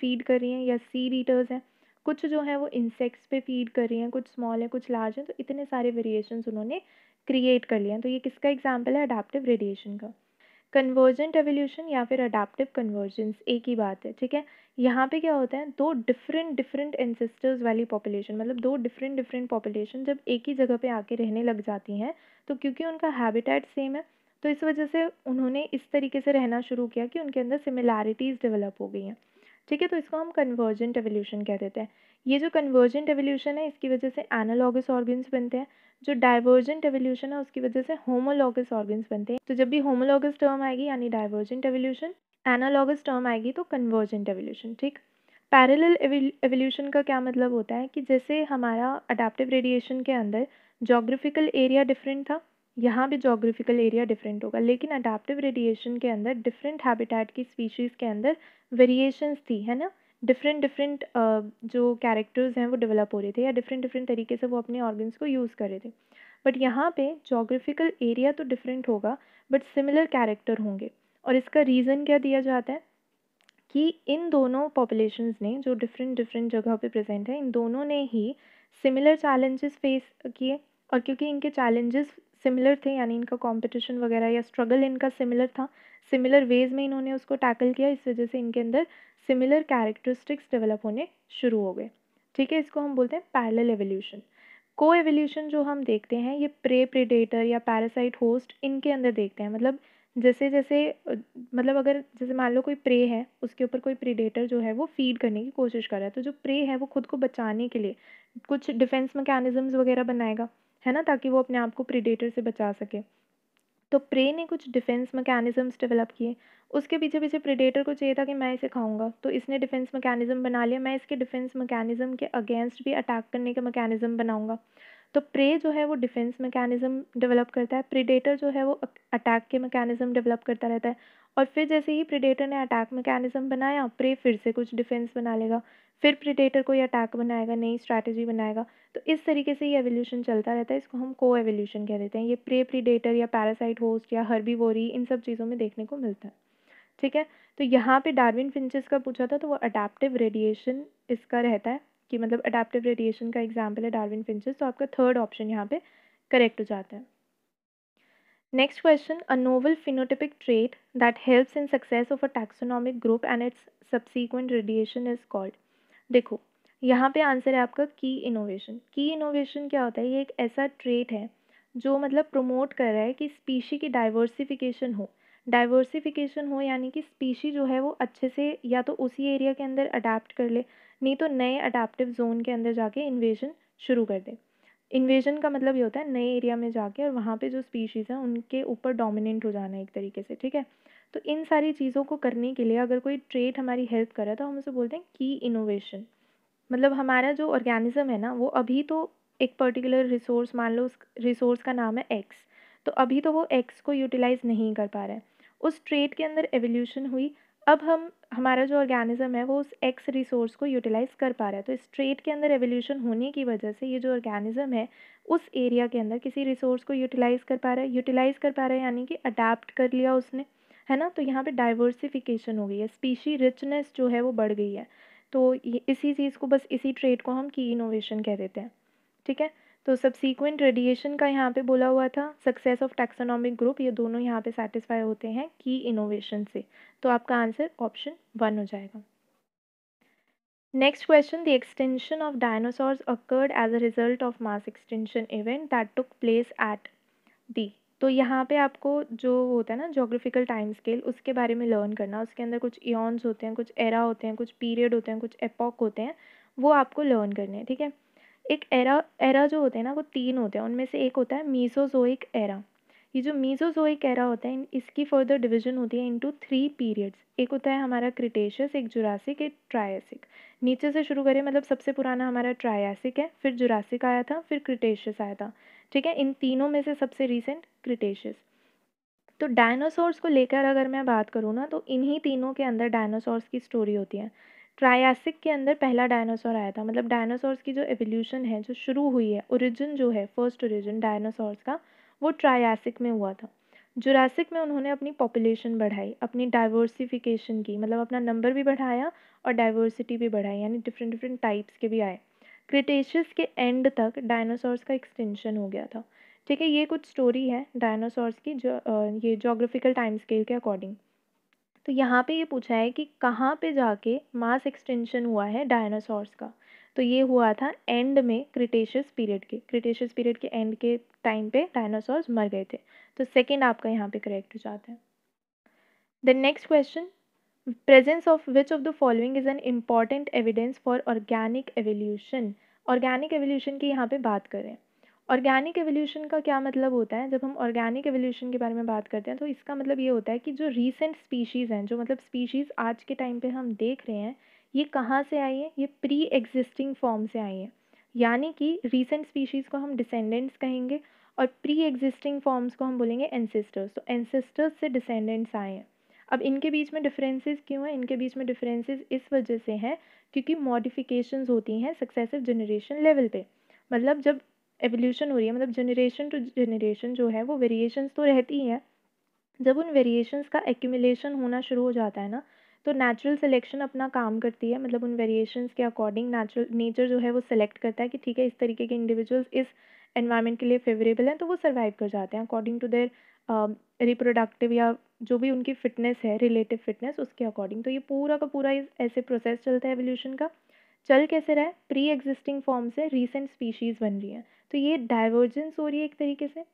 फीड कर रही हैं या सीड ईटर्स हैं कुछ जो हैं वो इंसेक्ट्स पे फीड कर रही हैं कुछ स्मॉल हैं कुछ लार्ज हैं तो इतने सारे वेरिएशन उन्होंने क्रिएट कर लिए हैं तो ये किसका एग्जाम्पल है अडाप्टिव रेडिएशन का कन्वर्जेंट एवोल्यूशन या फिर अडाप्टिव कन्वर्जेंस एक ही बात है ठीक है यहाँ पे क्या होता है दो डिफरेंट डिफरेंट एंसेस्टर्स वाली पॉपुलेशन मतलब दो डिफरेंट डिफरेंट पॉपुलेशन जब एक ही जगह पे आके रहने लग जाती हैं तो क्योंकि उनका हैबिटेट सेम है तो इस वजह से उन्होंने इस तरीके से रहना शुरू किया कि उनके अंदर सिमिलैरिटीज़ डेवलप हो गई हैं ठीक है तो इसको हम कन्वर्जेंट एवोल्यूशन कह देते हैं ये जो कन्वर्जेंट एवोल्यूशन है इसकी वजह से एनालॉगस ऑर्गन्स बनते हैं जो डाइवर्जेंट एवोल्यूशन है उसकी वजह से होमोलॉगस ऑर्गन्स बनते हैं तो जब भी होमोलॉगस टर्म आएगी यानी डाइवर्जेंट एवोल्यूशन एनालॉगस टर्म आएगी तो कन्वर्जेंट एवोल्यूशन ठीक पैरल एवोल्यूशन का क्या मतलब होता है कि जैसे हमारा अडाप्टिव रेडिएशन के अंदर जोग्राफिकल एरिया डिफरेंट था यहाँ भी जोग्राफिकल एरिया डिफरेंट होगा लेकिन अडाप्टिव रेडिएशन के अंदर डिफरेंट हैबिटेट की स्पीशीज़ के अंदर वेरिएशंस थी है ना डिफरेंट डिफरेंट जो कैरेक्टर्स हैं वो डेवलप हो रहे थे या डिफरेंट डिफरेंट तरीके से वो अपने ऑर्गन्स को यूज़ कर रहे थे बट यहाँ पे जोग्राफिकल एरिया तो डिफरेंट होगा बट सिमिलर कैरेक्टर होंगे और इसका रीज़न क्या दिया जाता है कि इन दोनों पॉपुलेशन ने जो डिफरेंट डिफरेंट जगह पर प्रजेंट है इन दोनों ने ही सिमिलर चैलेंजेस फेस किए और क्योंकि इनके चैलेंजेस सिमिलर थे यानी इनका कंपटीशन वगैरह या स्ट्रगल इनका सिमिलर था सिमिलर वेज में इन्होंने उसको टैकल किया इस वजह से इनके अंदर सिमिलर कैरेक्टरिस्टिक्स डेवलप होने शुरू हो गए ठीक है इसको हम बोलते हैं पैरेलल एवोल्यूशन को एवोल्यूशन जो हम देखते हैं ये प्रे प्रिडेटर या पैरासाइट होस्ट इनके अंदर देखते हैं मतलब जैसे जैसे मतलब अगर जैसे मान लो कोई प्रे है उसके ऊपर कोई प्रीडेटर जो है वो फीड करने की कोशिश कर रहा है तो जो प्रे है वो खुद को बचाने के लिए कुछ डिफेंस मैकेनिज्म वगैरह बनाएगा है ना ताकि वो अपने आप को प्रीडेटर से बचा सके तो प्रे ने कुछ डिफेंस मैकेनिज़म्स डेवलप किए उसके पीछे पीछे प्रिडेटर को चाहिए था कि मैं इसे खाऊंगा तो इसने डिफेंस मैकेनिज़म बना लिया मैं इसके डिफेंस मैकेनिज़म के अगेंस्ट भी अटैक करने का मैकेनिज़म बनाऊंगा तो प्रे जो है वो डिफेंस मैकेनिज़म डेवलप करता है प्रिडेटर जो है वो अटैक के मैकेनिज़म डेवलप करता रहता है और फिर जैसे ही प्रिडेटर ने अटैक मैकेनिज़्म बनाया प्रे फिर से कुछ डिफेंस बना लेगा फिर प्रिडेटर कोई अटैक बनाएगा नई स्ट्रैटेजी बनाएगा तो इस तरीके से ये एवोल्यूशन चलता रहता है इसको हम को एवोल्यूशन कह देते हैं ये प्रे प्रिडेटर या पैरासाइट होस्ट या हर्बीवोरी इन सब चीज़ों में देखने को मिलता है ठीक है तो यहाँ पे डार्विन फिंचेस का पूछा था तो वो अडाप्टिव रेडिएशन इसका रहता है कि मतलब अडाप्टिव रेडिएशन का एग्जाम्पल है डार्विन फिंचेस तो आपका थर्ड ऑप्शन यहाँ पे करेक्ट हो जाता है Next question a novel phenotypic trait that helps in success of a taxonomic group and its subsequent radiation is called. देखो यहाँ पे आंसर है आपका की इनोवेशन की इनोवेशन क्या होता है ये एक ऐसा ट्रेट है जो मतलब प्रमोट कर रहा है कि स्पीशी की डाइवर्सिफिकेशन हो डाइवर्सिफिकेशन हो यानी कि स्पीशी जो है वो अच्छे से या तो उसी एरिया के अंदर अडाप्ट कर ले नहीं तो नए अडाप्टिव जोन के अंदर जाके इन्वेशन शुरू कर दे इन्वेजन का मतलब ये होता है नए एरिया में जाके और वहाँ पे जो स्पीशीज़ हैं उनके ऊपर डोमिनेंट हो जाना एक तरीके से ठीक है तो इन सारी चीज़ों को करने के लिए अगर कोई ट्रेड हमारी हेल्प करे तो हम उसे बोलते हैं की इनोवेशन मतलब हमारा जो ऑर्गेनिज़म है ना वो अभी तो एक पर्टिकुलर रिसोर्स मान लो उस रिसोर्स का नाम है एक्स तो अभी तो वो एक्स को यूटिलाइज़ नहीं कर पा रहा है उस ट्रेड के अंदर एवोल्यूशन हुई अब हम हमारा जो ऑर्गेनिज्म है वो उस एक्स रिसोर्स को यूटिलाइज़ कर पा रहा है तो इस ट्रेड के अंदर एवोल्यूशन होने की वजह से ये जो ऑर्गेनिज्म है उस एरिया के अंदर किसी रिसोर्स को यूटिलाइज़ कर पा रहा है यूटिलाइज़ कर पा रहा है यानी कि अडाप्ट कर लिया उसने है ना तो यहाँ पे डाइवर्सिफिकेशन हो गई है स्पीशी रिचनेस जो है वो बढ़ गई है तो इसी चीज़ को बस इसी ट्रेड को हम की इनोवेशन कह देते हैं ठीक है तो सबसिक्वेंट रेडिएशन का यहाँ पे बोला हुआ था सक्सेस ऑफ टैक्सोनॉमिक ग्रुप ये दोनों यहाँ पे सेटिस्फाई होते हैं की इनोवेशन से तो आपका आंसर ऑप्शन वन हो जाएगा next question the extension of dinosaurs occurred as a result of mass extension event that took place at the तो यहाँ पे आपको जो होता है ना जोग्राफिकल टाइम स्केल उसके बारे में लर्न करना उसके अंदर कुछ इन्स होते हैं कुछ एरा होते हैं कुछ पीरियड होते हैं कुछ एपॉक होते हैं वो आपको लर्न करने हैं ठीक है थीके? एक एरा एरा जो होते हैं ना वो तीन होते हैं उनमें से एक होता है मीजोजोइक एरा ये जो मीजोजोइक एरा होता है इसकी फर्दर डिवीजन होती है इनटू थ्री पीरियड्स एक होता है हमारा क्रिटेशियस एक जुरासिक एक ट्रायसिक नीचे से शुरू करें मतलब सबसे पुराना हमारा ट्रायसिक है फिर जुरासिक आया था फिर क्रिटेशियस आया था ठीक है इन तीनों में से सबसे रिसेंट क्रिटेशियस तो डायनासोर्स को लेकर अगर मैं बात करूँ ना तो इन्हीं तीनों के अंदर डायनासोर्स की स्टोरी होती है ट्रायासिक के अंदर पहला डायनासोर आया था मतलब डायनासोर्स की जो एवोल्यूशन है जो शुरू हुई है ओरिजिन जो है फर्स्ट ओरिजिन डायनासोर्स का वो ट्रायासिक में हुआ था जुरासिक में उन्होंने अपनी पॉपुलेशन बढ़ाई अपनी डाइवर्सिफिकेशन की मतलब अपना नंबर भी बढ़ाया और डाइवर्सिटी भी बढ़ाई यानी डिफरेंट डिफरेंट टाइप्स के भी आए क्रिटेशियस के एंड तक डायनासोर्स का एक्सटेंशन हो गया था ठीक है ये कुछ स्टोरी है डायनासोर्स की जो ये जोग्राफिकल टाइम स्केल के अकॉर्डिंग तो यहाँ पे ये पूछा है कि कहाँ पे जाके मास एक्सटेंशन हुआ है डायनासोर्स का तो ये हुआ था एंड में क्रिटेशियस पीरियड के क्रिटेशियस पीरियड के एंड के टाइम पे डायनासोर्स मर गए थे तो सेकेंड आपका यहाँ पे करेक्ट हो जाता है the next question presence of which of the following is an important evidence for organic evolution organic evolution की यहाँ पे बात करें ऑर्गेनिक एवोल्यूशन का क्या मतलब होता है जब हम ऑर्गेनिक एवोल्यूशन के बारे में बात करते हैं तो इसका मतलब ये होता है कि जो रीसेंट स्पीशीज़ हैं जो मतलब स्पीशीज़ आज के टाइम पे हम देख रहे हैं ये कहाँ से आई हैं ये प्री एग्जिस्टिंग फॉर्म से आई हैं यानी कि रीसेंट स्पीशीज़ को हम डिसेंडेंट्स कहेंगे और प्री एग्जिस्टिंग फॉर्म्स को हम बोलेंगे एनसेस्टर्स तो एनसेस्टर्स से डिसेंडेंट्स आए हैं अब इनके बीच में डिफरेंसेस क्यों हैं इनके बीच में डिफरेंसेस इस वजह से हैं क्योंकि मॉडिफिकेशंस होती हैं सक्सेसिव जनरेशन लेवल पे मतलब जब एवोल्यूशन हो रही है मतलब जनरेशन टू जनरेशन जो है वो वेरिएशंस तो रहती ही हैं जब उन वेरिएशंस का एक्यूमुलेशन होना शुरू हो जाता है ना तो नेचुरल सिलेक्शन अपना काम करती है मतलब उन वेरिएशंस के अकॉर्डिंग नेचुरल नेचर जो है वो सिलेक्ट करता है कि ठीक है इस तरीके के इंडिविजुअल्स इस एनवायरनमेंट के लिए फेवरेबल हैं तो वो सर्वाइव कर जाते हैं अकॉर्डिंग टू देयर रिप्रोडक्टिव या जो भी उनकी फिटनेस है रिलेटिव फिटनेस उसके अकॉर्डिंग तो ये पूरा का पूरा ऐसे प्रोसेस चलता है एवोल्यूशन का चल कैसे रहा है प्री एग्जिस्टिंग फॉर्म से रीसेंट स्पीशीज़ बन रही हैं तो ये डाइवर्जेंस हो रही है एक तरीके से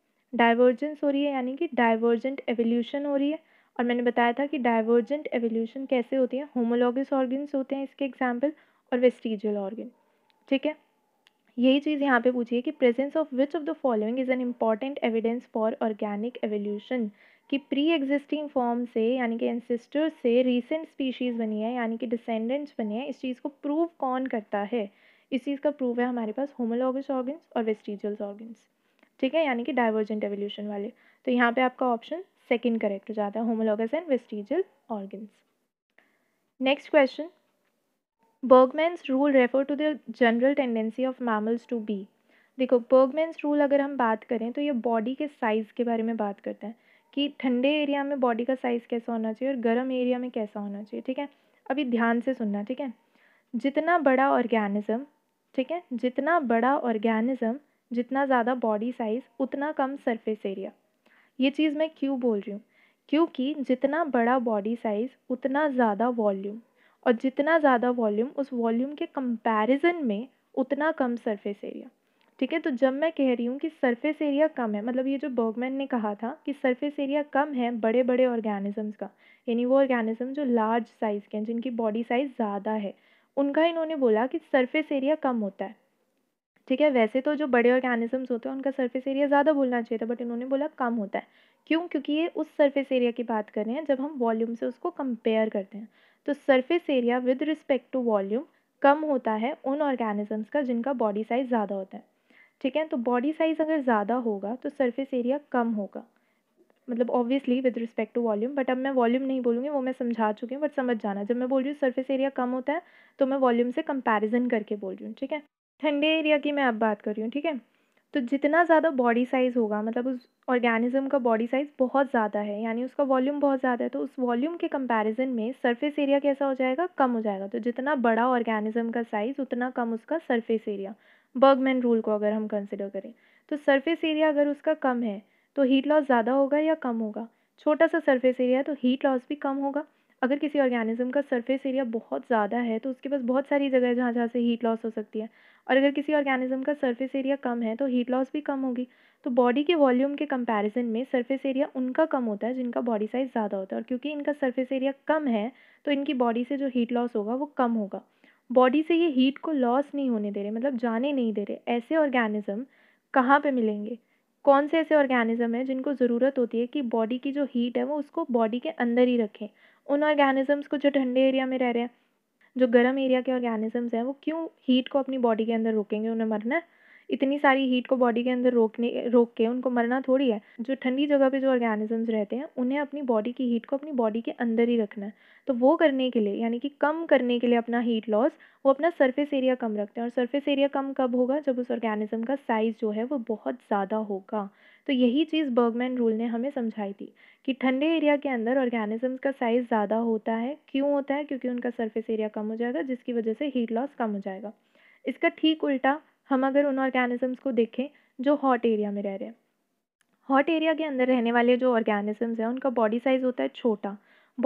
डाइवर्जेंस हो रही है यानी कि डाइवर्जेंट एवोल्यूशन हो रही है और मैंने बताया था कि डाइवर्जेंट एवोल्यूशन कैसे होती है होमोलॉगस ऑर्गन्स होते हैं इसके एग्जाम्पल और वेस्टिजियल ऑर्गन ठीक है यही चीज़ यहाँ पे पूछिए कि presence of which of the following is an important evidence for organic evolution कि प्री एग्जिस्टिंग फॉर्म से यानी कि एंसिस्टर्स से रीसेंट स्पीशीज़ बनी है यानी कि डिसेंडेंट्स बने हैं इस चीज़ को प्रूव कौन करता है इस चीज़ का प्रूव है हमारे पास होमोलॉगस ऑर्गन्स और वेस्टिजल्स ऑर्गन्स ठीक है यानी कि डाइवर्जेंट एवोल्यूशन वाले तो यहाँ पे आपका ऑप्शन सेकंड करेक्ट हो जाता है homologous and vestigial organs next question Bergmann's rule refer to the general tendency of mammals to be देखो बर्गमैन्स रूल अगर हम बात करें तो ये बॉडी के साइज़ के बारे में बात करता है कि ठंडे एरिया में बॉडी का साइज़ कैसा होना चाहिए और गर्म एरिया में कैसा होना चाहिए ठीक है अभी ध्यान से सुनना ठीक है जितना बड़ा ऑर्गेनिज़म ठीक है जितना बड़ा ऑर्गेनिज़म जितना ज़्यादा बॉडी साइज़ उतना कम सरफेस एरिया ये चीज़ मैं क्यों बोल रही हूँ क्योंकि जितना बड़ा बॉडी साइज़ उतना ज़्यादा वॉल्यूम और जितना ज़्यादा वॉल्यूम उस वॉल्यूम के कंपैरिजन में उतना कम सरफेस एरिया ठीक है तो जब मैं कह रही हूँ कि सरफेस एरिया कम है मतलब ये जो बर्गमैन ने कहा था कि सरफेस एरिया कम है बड़े बड़े ऑर्गेनिजम्स का यानी वो ऑर्गेनिज्म जो लार्ज साइज़ के हैं जिनकी बॉडी साइज़ ज़्यादा है उनका इन्होंने बोला कि सरफेस एरिया कम होता है ठीक है वैसे तो जो बड़े ऑर्गेनिजम्स होते हैं उनका सरफेस एरिया ज़्यादा बोलना चाहिए था बट इन्होंने बोला कम होता है क्यों क्योंकि ये उस सरफेस एरिया की बात कर रहे हैं जब हम वॉल्यूम से उसको कंपेयर करते हैं तो surface area with respect to volume कम होता है उन ऑर्गेनिजम्स का जिनका बॉडी साइज़ ज़्यादा होता है ठीक है तो बॉडी साइज़ अगर ज़्यादा होगा तो सरफेस एरिया कम होगा मतलब obviously with respect to volume but अब मैं वॉल्यूम नहीं बोलूँगी वो मैं समझा चुकी हूँ बट समझ जाना जब मैं बोल रही हूँ सर्फेस एरिया कम होता है तो मैं वॉल्यूम से कंपेरिजन करके बोल रही हूँ ठीक है ठंडे एरिया की मैं अब बात कर रही हूँ ठीक है तो जितना ज़्यादा बॉडी साइज़ होगा मतलब उस ऑर्गेनिज्म का बॉडी साइज़ बहुत ज़्यादा है यानी उसका वॉल्यूम बहुत ज़्यादा है तो उस वॉल्यूम के कंपैरिजन में सरफेस एरिया कैसा हो जाएगा कम हो जाएगा तो जितना बड़ा ऑर्गेनिज्म का साइज़ उतना कम उसका सरफेस एरिया बर्गमैन रूल को अगर हम कंसिडर करें तो सरफेस एरिया अगर उसका कम है तो हीट लॉस ज़्यादा होगा या कम होगा छोटा सा सरफेस एरिया है तो हीट लॉस भी कम होगा अगर किसी ऑर्गेनिज्म का सरफेस एरिया बहुत ज़्यादा है तो उसके पास बहुत सारी जगह है जहाँ जहाँ से हीट लॉस हो सकती है और अगर किसी ऑर्गेनिज्म का सरफेस एरिया कम है तो हीट लॉस भी कम होगी तो बॉडी के वॉल्यूम के कंपैरिजन में सरफेस एरिया उनका कम होता है जिनका बॉडी साइज़ ज़्यादा होता है और क्योंकि इनका सरफेस एरिया कम है तो इनकी बॉडी से जो हीट लॉस होगा वो कम होगा बॉडी से ये हीट को लॉस नहीं होने दे रहे मतलब जाने नहीं दे रहे ऐसे ऑर्गेनिज़म कहाँ पे मिलेंगे कौन से ऐसे ऑर्गेनिज्म हैं जिनको ज़रूरत होती है कि बॉडी की जो हीट है वो उसको बॉडी के अंदर ही रखें उन ऑर्गेनिज़म्स को जो ठंडे एरिया में रह रहे हैं जो गर्म एरिया के ऑर्गेनिज़म्स हैं वो क्यों हीट को अपनी बॉडी के अंदर रोकेंगे उन्हें मरना है इतनी सारी हीट को बॉडी के अंदर रोकने रोक के उनको मरना थोड़ी है जो ठंडी जगह पे जो ऑर्गेनिजम्स रहते हैं उन्हें अपनी बॉडी की हीट को अपनी बॉडी के अंदर ही रखना है तो वो करने के लिए यानी कि कम करने के लिए अपना हीट लॉस वो अपना सरफेस एरिया कम रखते हैं और सरफेस एरिया कम कब होगा जब उस ऑर्गेनिज्म का साइज़ जो है वो बहुत ज़्यादा होगा तो यही चीज़ बर्गमैन रूल ने हमें समझाई थी कि ठंडे एरिया के अंदर ऑर्गेनिजम्स का साइज़ ज़्यादा होता है क्यों होता है क्योंकि उनका सरफेस एरिया कम हो जाएगा जिसकी वजह से हीट लॉस कम हो जाएगा इसका ठीक उल्टा हम अगर उन ऑर्गेनिज़म्स को देखें जो हॉट एरिया में रह रहे हैं हॉट एरिया के अंदर रहने वाले जो ऑर्गेनिज़म्स हैं उनका बॉडी साइज़ होता है छोटा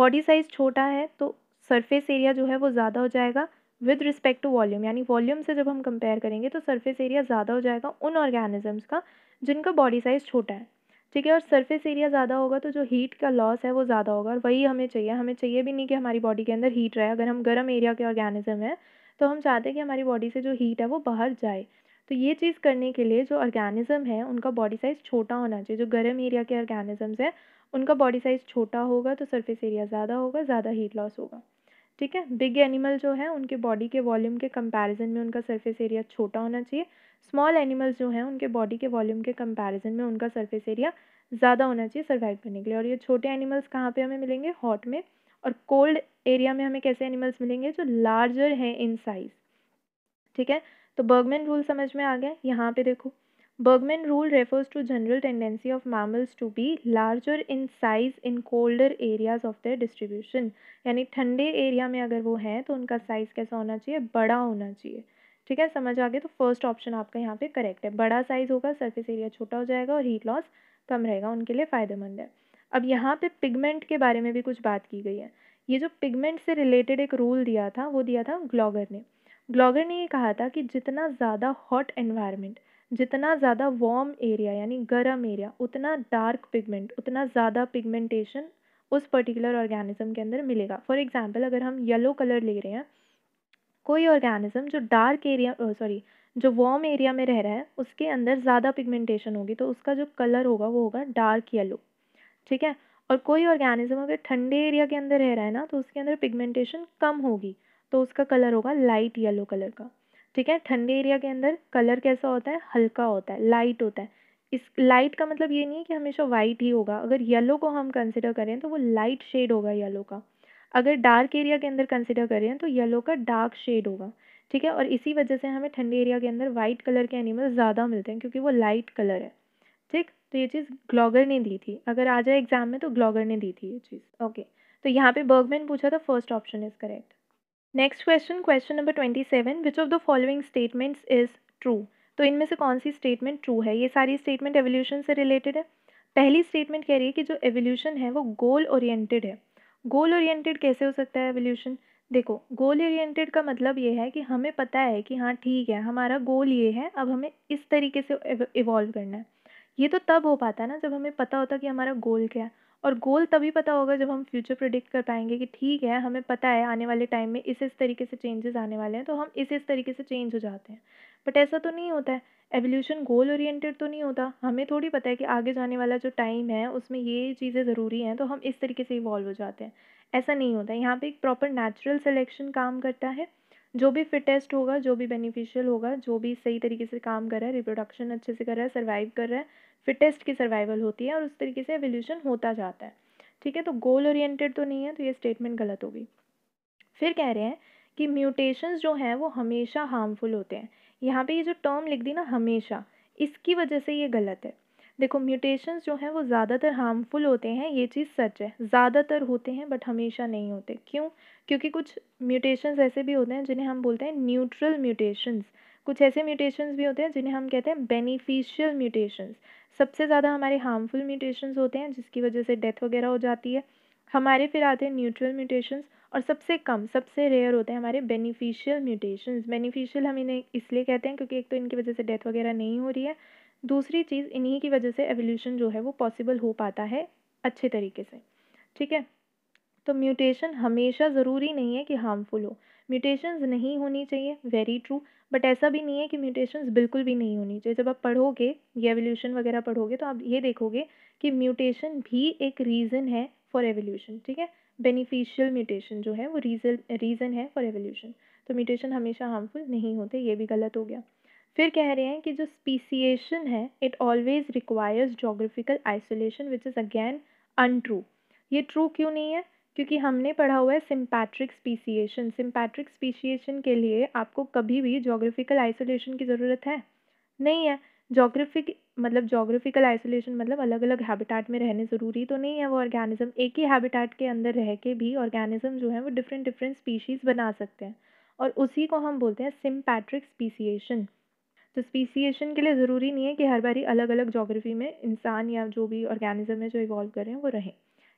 बॉडी साइज़ छोटा है तो सरफेस एरिया जो है वो ज़्यादा हो जाएगा विद रिस्पेक्ट टू वॉल्यूम यानी वॉल्यूम से जब हम कंपेयर करेंगे तो सरफेस एरिया ज़्यादा हो जाएगा उन ऑर्गेनिजम्स का जिनका बॉडी साइज़ छोटा है ठीक है और सरफेस एरिया ज़्यादा होगा तो जो हीट का लॉस है वो ज़्यादा होगा और वही हमें चाहिए हमें चाहिए भी नहीं कि हमारी बॉडी के अंदर हीट रहे अगर हम गर्म एरिया के ऑर्गेनिज्म हैं तो हम चाहते हैं कि हमारी बॉडी से जो हीट है वो बाहर जाए तो ये चीज़ करने के लिए जो ऑर्गेनिज़म है उनका बॉडी साइज़ छोटा होना चाहिए जो गर्म एरिया के ऑर्गेनिज़म्स हैं उनका बॉडी साइज़ छोटा होगा तो सर्फेस एरिया ज़्यादा होगा ज़्यादा हीट लॉस होगा ठीक है बिग एनिमल जो है उनके बॉडी के वॉल्यूम के कंपैरिजन में उनका सरफेस एरिया छोटा होना चाहिए स्मॉल एनिमल्स जो हैं उनके बॉडी के वॉल्यूम के कंपैरिजन में उनका सरफेस एरिया ज़्यादा होना चाहिए सर्वाइव करने के लिए और ये छोटे एनिमल्स कहाँ पे हमें मिलेंगे हॉट में और कोल्ड एरिया में हमें कैसे एनिमल्स मिलेंगे जो लार्जर हैं इन साइज़ ठीक है तो बर्गमैन रूल समझ में आ गया यहाँ पे देखो Bergmann rule refers to general tendency of mammals to be larger in size in colder areas of their distribution यानी ठंडे एरिया में अगर वो हैं तो उनका साइज़ कैसा होना चाहिए बड़ा होना चाहिए ठीक है समझ आ गया तो फर्स्ट ऑप्शन आपका यहाँ पे करेक्ट है बड़ा साइज़ होगा सरफेस एरिया छोटा हो जाएगा और हीट लॉस कम रहेगा उनके लिए फ़ायदेमंद है अब यहाँ पे पिगमेंट के बारे में भी कुछ बात की गई है ये जो पिगमेंट से रिलेटेड एक रूल दिया था वो दिया था ग्लॉगर ने ग्लॉगर ने ये कहा था कि जितना ज़्यादा हॉट एनवायरनमेंट जितना ज़्यादा वार्म एरिया यानी गर्म एरिया उतना डार्क पिगमेंट उतना ज़्यादा पिगमेंटेशन उस पर्टिकुलर ऑर्गेनिज्म के अंदर मिलेगा फॉर एग्जाम्पल अगर हम येलो कलर ले रहे हैं कोई ऑर्गेनिज्म जो डार्क एरिया सॉरी जो वार्म एरिया में रह रहा है उसके अंदर ज़्यादा पिगमेंटेशन होगी तो उसका जो कलर होगा वो होगा डार्क येलो ठीक है और कोई ऑर्गेनिज्म अगर ठंडे एरिया के अंदर रह रहा है ना तो उसके अंदर पिगमेंटेशन कम होगी तो उसका कलर होगा लाइट येलो कलर का ठीक है ठंडे एरिया के अंदर कलर कैसा होता है हल्का होता है लाइट होता है इस लाइट का मतलब ये नहीं है कि हमेशा वाइट ही होगा अगर येलो को हम कंसिडर करें तो वो लाइट शेड होगा येलो का अगर डार्क एरिया के अंदर कंसिडर करें तो येलो का डार्क शेड होगा ठीक है और इसी वजह से हमें ठंडे एरिया के अंदर वाइट कलर के एनिमल ज़्यादा मिलते हैं क्योंकि वो लाइट कलर है ठीक तो ये चीज़ ग्लॉगर ने दी थी अगर आ जाए एग्ज़ाम में तो ग्लॉगर ने दी थी ये चीज़ ओके तो यहाँ पे बर्गमैन पूछा था first option is correct next question question number twenty seven which of the following statements is true तो इनमें से कौन सी स्टेटमेंट ट्रू है ये सारी स्टेटमेंट एवोल्यूशन से रिलेटेड है पहली स्टेटमेंट कह रही है कि जो एवोल्यूशन है वो गोल ओरिएंटेड है गोल ओरिएंटेड कैसे हो सकता है एवोल्यूशन देखो गोल ओरिएंटेड का मतलब ये है कि हमें पता है कि हाँ ठीक है हमारा गोल ये है अब हमें इस तरीके से इवॉल्व करना है ये तो तब हो पाता है ना जब हमें पता होता कि हमारा गोल क्या है और गोल तभी पता होगा जब हम फ्यूचर प्रोडिक्ट कर पाएंगे कि ठीक है हमें पता है आने वाले टाइम में इस इस तरीके से चेंजेस आने वाले हैं तो हम इस इस तरीके से चेंज हो जाते हैं बट ऐसा तो नहीं होता है एवोल्यूशन गोल ओरिएंटेड तो नहीं होता हमें थोड़ी पता है कि आगे जाने वाला जो टाइम है उसमें ये चीज़ें ज़रूरी हैं तो हम इस तरीके से इवॉल्व हो जाते हैं ऐसा नहीं होता है यहाँ पे एक प्रॉपर नेचुरल सिलेक्शन काम करता है जो भी फिटेस्ट होगा जो भी बेनिफिशियल होगा जो भी सही तरीके से काम कर रहा है रिप्रोडक्शन अच्छे से कर रहा है सर्वाइव कर रहा है फिटेस्ट की सर्वाइवल होती है और उस तरीके से एवोल्यूशन होता जाता है ठीक है तो गोल ओरिएंटेड तो नहीं है तो ये स्टेटमेंट गलत होगी फिर कह रहे हैं कि म्यूटेशंस जो हैं वो हमेशा हार्मफुल होते हैं यहाँ पे ये जो टर्म लिख दी ना हमेशा इसकी वजह से ये गलत है देखो म्यूटेशंस जो हैं वो ज़्यादातर हार्मफुल होते हैं ये चीज़ सच है ज़्यादातर होते हैं बट हमेशा नहीं होते क्यों क्योंकि कुछ म्यूटेशंस ऐसे भी होते हैं जिन्हें हम बोलते हैं न्यूट्रल म्यूटेशंस कुछ ऐसे म्यूटेशंस भी होते हैं जिन्हें हम कहते हैं बेनिफिशियल म्यूटेशंस सबसे ज़्यादा हमारे हार्मफुल म्यूटेशंस होते हैं जिसकी वजह से डेथ वगैरह हो जाती है हमारे फिर आते हैं न्यूट्रल म्यूटेशंस और सबसे कम सबसे रेयर होते हैं हमारे बेनिफिशियल म्यूटेशंस बेनिफिशियल हम इन्हें इसलिए कहते हैं क्योंकि एक तो इनकी वजह से डेथ वगैरह नहीं हो रही है दूसरी चीज़ इन्हीं की वजह से एवोल्यूशन जो है वो पॉसिबल हो पाता है अच्छे तरीके से ठीक है तो म्यूटेशन हमेशा ज़रूरी नहीं है कि हार्मफुल हो म्यूटेशंस नहीं होनी चाहिए वेरी ट्रू बट ऐसा भी नहीं है कि म्यूटेशंस बिल्कुल भी नहीं होनी चाहिए जब आप पढ़ोगे ये एवोल्यूशन वगैरह पढ़ोगे तो आप ये देखोगे कि म्यूटेशन भी एक रीज़न है फॉर एवोल्यूशन ठीक है बेनिफिशियल म्यूटेशन जो है वो रीज़न रीज़न है फॉर एवोल्यूशन तो म्यूटेशन हमेशा हार्मफुल नहीं होते ये भी गलत हो गया फिर कह रहे हैं कि जो स्पीसीशन है it always requires geographical isolation which is again untrue ये ट्रू क्यों नहीं है क्योंकि हमने पढ़ा हुआ है सिम्पैट्रिक स्पीसीशन सिम्पैट्रिक स्पीसीशन के लिए आपको कभी भी जोग्राफिकल आइसोलेशन की ज़रूरत है नहीं है जोग्राफिक मतलब जोग्राफिकल आइसोलेशन मतलब अलग अलग हैबिटाट में रहने ज़रूरी तो नहीं है वो ऑर्गेनिज्म एक ही हैबिटाट के अंदर रह के भी ऑर्गेनिज्म जो है वो डिफरेंट डिफरेंट स्पीशीज़ बना सकते हैं और उसी को हम बोलते हैं सिम्पैट्रिक स्पीसीशन तो स्पीसीशन के लिए ज़रूरी नहीं है कि हर बारी अलग अलग जोग्राफी में इंसान या जो भी ऑर्गेनिज्म है जो इवॉल्व कर रहे हैं वो रहें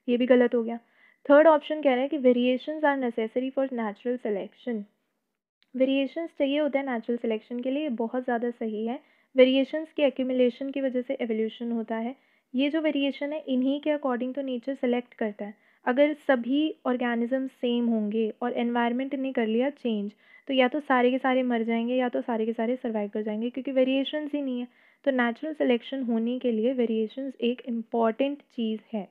ये भी गलत हो गया थर्ड ऑप्शन कह रहे हैं कि variations are necessary for natural selection variations चाहिए होता है नेचुरल सिलेक्शन के लिए बहुत ज़्यादा सही है वेरिएशंस के एक्यूमुलेशन की वजह से एवोल्यूशन होता है ये जो वेरिएशन है इन्हीं के अकॉर्डिंग तो नेचर सेलेक्ट करता है अगर सभी ऑर्गेनिज़म सेम होंगे और एनवायरनमेंट ने कर लिया चेंज तो या तो सारे के सारे मर जाएंगे या तो सारे के सारे सर्वाइव कर जाएंगे क्योंकि वेरिएशंस ही नहीं है तो नेचुरल सिलेक्शन होने के लिए वेरिएशंस एक इम्पॉर्टेंट चीज़ है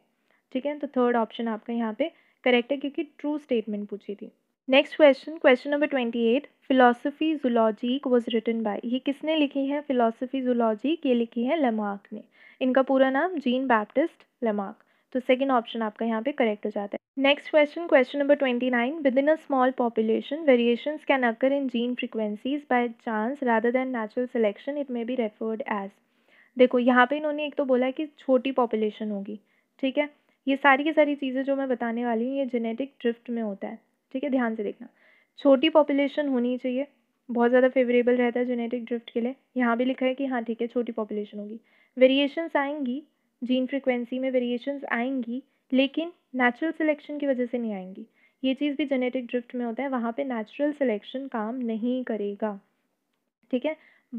ठीक है तो थर्ड ऑप्शन आपका यहाँ पे करेक्ट है क्योंकि ट्रू स्टेटमेंट पूछी थी next question question number twenty eight philosophy zoologic was written by ये किसने लिखी है फिलोसफी ज़ुलॉजिक ये लिखी है लेमार्क ने इनका पूरा नाम जीन बैप्टिस्ट लेमार्क तो सेकेंड ऑप्शन आपका यहाँ पे करेक्ट हो जाता है next question question number twenty nine within a small population variation can occur in gene frequencies by chance rather than natural selection it may be referred as देखो यहाँ पे इन्होंने एक तो बोला कि छोटी पॉपुलेशन होगी ठीक है ये सारी की सारी चीज़ें जो मैं बताने वाली हूँ ये जेनेटिक ड्रिफ्ट में होता है ठीक है ध्यान से देखना छोटी पॉपुलेशन होनी चाहिए बहुत ज़्यादा फेवरेबल रहता है जेनेटिक ड्रिफ्ट के लिए यहाँ भी लिखा है कि हाँ ठीक है छोटी पॉपुलेशन होगी वेरिएशंस आएंगी जीन फ्रिक्वेंसी में वेरिएशंस आएंगी लेकिन नेचुरल सिलेक्शन की वजह से नहीं आएंगी ये चीज़ भी जेनेटिक ड्रिफ्ट में होता है वहाँ पे नेचुरल सिलेक्शन काम नहीं करेगा ठीक है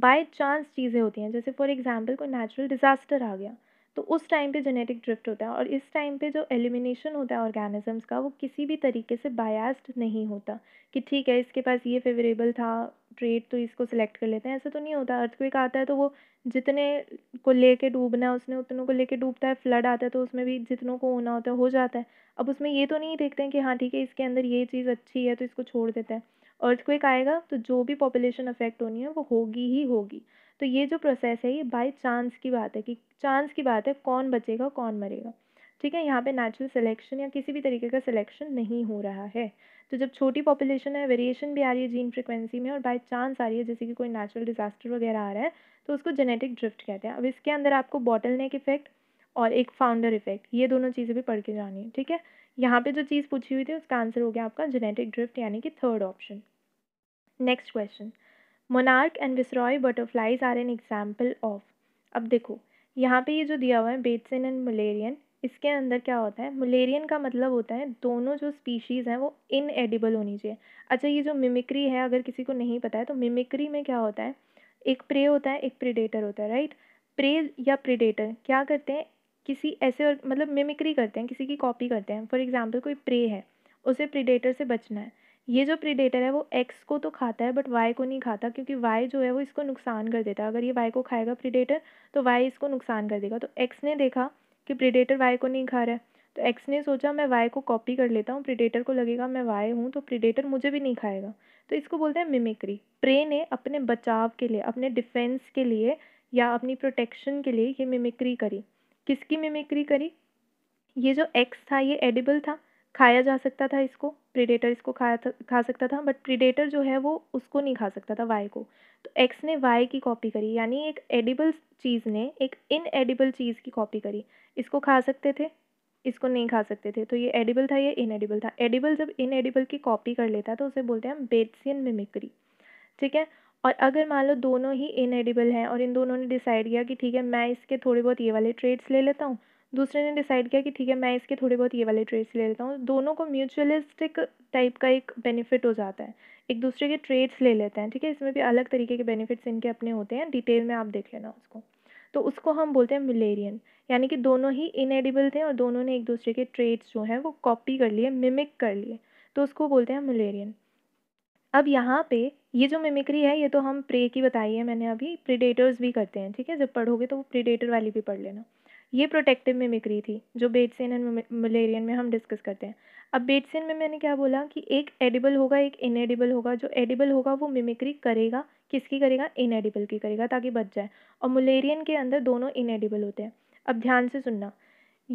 बाय चांस चीज़ें होती हैं जैसे फॉर एग्जांपल कोई नेचुरल डिज़ास्टर आ गया तो उस टाइम पे जेनेटिक ड्रिफ्ट होता है और इस टाइम पे जो एलिमिनेशन होता है ऑर्गेनिजम्स का वो किसी भी तरीके से बायास्ड नहीं होता कि ठीक है इसके पास ये फेवरेबल था ट्रेड तो इसको सिलेक्ट कर लेते हैं ऐसा तो नहीं होता अर्थक्वेक आता है तो वो जितने को लेके डूबना है उसने उतनों को लेके डूबता है फ्लड आता है तो उसमें भी जितनों को होना होता है हो जाता है अब उसमें ये तो नहीं देखते हैं कि हाँ ठीक है इसके अंदर ये चीज़ अच्छी है तो इसको छोड़ देते हैं अर्थक्वेक आएगा तो जो भी पॉपुलेशन अफेक्ट होनी है वो होगी ही होगी तो ये जो प्रोसेस है ये बाई चांस की बात है कि चांस की बात है कौन बचेगा कौन मरेगा ठीक है यहाँ पे नेचुरल सिलेक्शन या किसी भी तरीके का सिलेक्शन नहीं हो रहा है तो जब छोटी पॉपुलेशन है वेरिएशन भी आ रही है जीन फ्रिक्वेंसी में और बाय चांस आ रही है जैसे कि कोई नेचुरल डिजास्टर वगैरह आ रहा है तो उसको जेनेटिक ड्रिफ्ट कहते हैं अब इसके अंदर आपको बॉटल नेक इफेक्ट और एक फाउंडर इफेक्ट ये दोनों चीज़ें भी पढ़ के जानी है ठीक है यहाँ पे जो चीज़ पूछी हुई थी उसका आंसर हो गया आपका जेनेटिक ड्रिफ्ट यानी कि third option next question monarch and viceroy butterflies are an example of अब देखो यहाँ पे ये जो दिया हुआ है बेटसिन एंड मलेरियन इसके अंदर क्या होता है मलेरियन का मतलब होता है दोनों जो स्पीशीज़ हैं वो इनएडिबल होनी चाहिए अच्छा ये जो मिमिक्री है अगर किसी को नहीं पता है तो मिमिक्री में क्या होता है एक प्रे होता है एक प्रिडेटर होता है राइट प्रे या प्रिडेटर क्या करते हैं किसी ऐसे मतलब मिमिक्री करते हैं किसी की कॉपी करते हैं फॉर एग्ज़ाम्पल कोई प्रे है उसे प्रिडेटर से बचना है ये जो प्रीडेटर है वो एक्स को तो खाता है बट वाई को नहीं खाता क्योंकि वाई जो है वो इसको नुकसान कर देता है अगर ये वाई को खाएगा प्रीडेटर तो वाई इसको नुकसान कर देगा तो एक्स ने देखा कि प्रीडेटर वाई को नहीं खा रहा है तो एक्स ने सोचा मैं वाई को कॉपी कर लेता हूँ प्रीडेटर को लगेगा मैं वाई हूँ तो प्रीडेटर मुझे भी नहीं खाएगा तो इसको बोलते हैं मिमिक्री प्रे ने अपने बचाव के लिए अपने डिफेंस के लिए या अपनी प्रोटेक्शन के लिए ये मिमिक्री करी किसकी मिमिक्री करी ये जो एक्स था ये एडिबल था खाया जा सकता था इसको प्रीडेटर इसको खा खा सकता था बट प्रीडेटर जो है वो उसको नहीं खा सकता था वाई को तो एक्स ने वाई की कॉपी करी यानी एक एडिबल चीज़ ने एक इनएडिबल चीज़ की कॉपी करी इसको खा सकते थे इसको नहीं खा सकते थे तो ये एडिबल था ये इनएडिबल था एडिबल जब इनएडिबल की कॉपी कर लेता है तो उसे बोलते हैं बेटसियन मिमिक्री ठीक है और अगर मान लो दोनों ही इनएडिबल हैं और इन दोनों ने डिसाइड किया कि ठीक है मैं इसके थोड़े बहुत ये वाले ट्रेड्स ले लेता हूँ दूसरे ने डिसाइड किया कि ठीक है मैं इसके थोड़े बहुत ये वाले ट्रेड्स ले लेता हूँ दोनों को म्यूचुअलिस्टिक टाइप का एक बेनिफिट हो जाता है एक दूसरे के ट्रेड्स ले लेते हैं ठीक है इसमें भी अलग तरीके के बेनिफिट्स इनके अपने होते हैं डिटेल में आप देख लेना उसको तो उसको हम बोलते हैं मिलेरियन यानी कि दोनों ही इनएडिबल थे और दोनों ने एक दूसरे के ट्रेड्स जो हैं वो कॉपी कर लिए मिमिक कर लिए तो उसको बोलते हैं मिलेरियन अब यहाँ पे ये जो मिमिक्री है ये तो हम प्रे की बताई है मैंने अभी प्रीडेटर्स भी करते हैं ठीक है जब पढ़ोगे तो वो प्रिडेटर वाली भी पढ़ लेना ये प्रोटेक्टिव मिमिक्री थी जो बेटसिन एंड मलेरियन में हम डिस्कस करते हैं अब बेटसिन में मैंने क्या बोला कि एक एडिबल होगा एक इनएडिबल होगा जो एडिबल होगा वो मिमिक्री करेगा किसकी करेगा इनएडिबल की करेगा ताकि बच जाए और मलेरियन के अंदर दोनों इनएडिबल होते हैं अब ध्यान से सुनना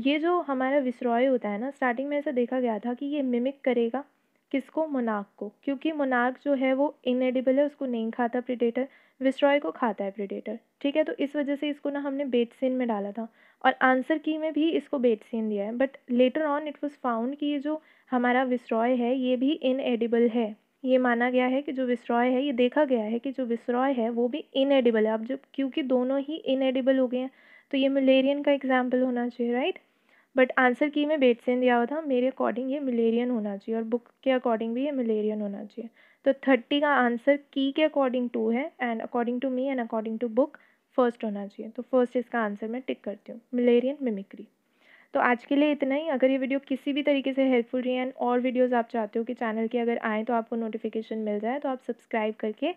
ये जो हमारा विसरॉय होता है ना स्टार्टिंग में ऐसा देखा गया था कि ये मिमिक करेगा किसको मोनाक को क्योंकि मोनाक जो है वो इनएडिबल है उसको नहीं खाता प्रिडेटर विस्ट्रॉय को खाता है प्रीडेटर ठीक है तो इस वजह से इसको ना हमने बेट सीन में डाला था और आंसर की में भी इसको बेट सीन दिया है but later on it was found कि ये जो हमारा विस्ट्रॉय है ये भी इनएडिबल है ये माना गया है कि जो विस्ट्रॉय है ये देखा गया है कि जो विस्ट्रॉय है वो भी इनएडिबल है अब जब क्योंकि दोनों ही इनएडिबल हो गए हैं तो ये मलेरियन का एग्जाम्पल होना चाहिए राइट बट आंसर की में बेट सेन दिया हुआ था मेरे अकॉर्डिंग ये मलेरियन होना चाहिए और बुक के अकॉर्डिंग भी ये मलेरियन होना चाहिए तो थर्टी का आंसर की के अकॉर्डिंग टू है and according to me and according to book first होना चाहिए तो फर्स्ट इसका आंसर मैं टिक करती हूँ मलेरियन मिमिक्री तो आज के लिए इतना ही अगर ये वीडियो किसी भी तरीके से हेल्पफुल रही है एंड और वीडियोज़ आप चाहते हो कि चैनल के अगर आएँ तो आपको नोटिफिकेशन मिल जाए तो आप सब्सक्राइब करके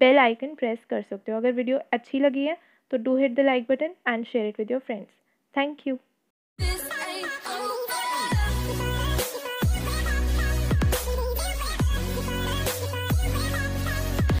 बेल आइकन प्रेस कर सकते हो अगर वीडियो अच्छी लगी है तो do hit the like button and share it with your friends thank you